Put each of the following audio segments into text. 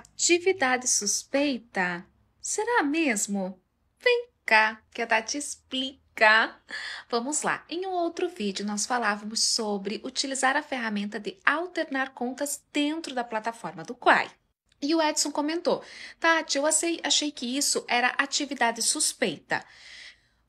Atividade suspeita? Será mesmo? Vem cá, que a Tati explica. Vamos lá. Em um outro vídeo, nós falávamos sobre utilizar a ferramenta de alternar contas dentro da plataforma do Quai. E o Edson comentou: Tati, eu achei, achei que isso era atividade suspeita.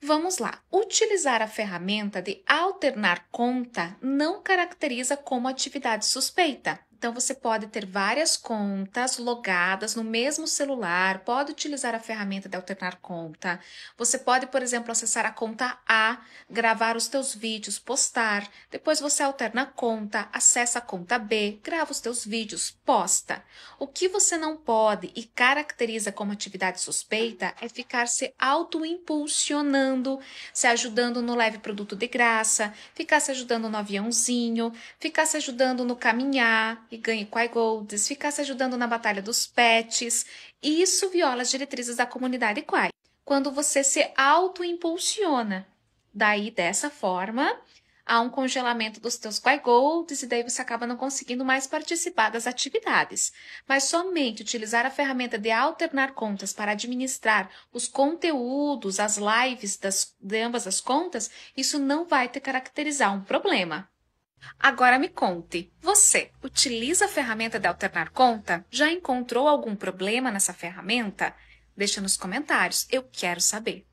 Vamos lá. Utilizar a ferramenta de alternar conta não caracteriza como atividade suspeita então você pode ter várias contas logadas no mesmo celular, pode utilizar a ferramenta de alternar conta. Você pode, por exemplo, acessar a conta A, gravar os teus vídeos, postar. Depois você alterna a conta, acessa a conta B, grava os teus vídeos, posta. O que você não pode e caracteriza como atividade suspeita é ficar se autoimpulsionando, se ajudando no leve produto de graça, ficar se ajudando no aviãozinho, ficar se ajudando no caminhar, e ganhe Quai Golds, ficar se ajudando na batalha dos pets. E isso viola as diretrizes da comunidade Quai. Quando você se autoimpulsiona. Daí, dessa forma, há um congelamento dos teus Quai Golds e daí você acaba não conseguindo mais participar das atividades. Mas somente utilizar a ferramenta de alternar contas para administrar os conteúdos, as lives das, de ambas as contas, isso não vai te caracterizar um problema. Agora me conte, você utiliza a ferramenta de alternar conta? Já encontrou algum problema nessa ferramenta? Deixa nos comentários, eu quero saber.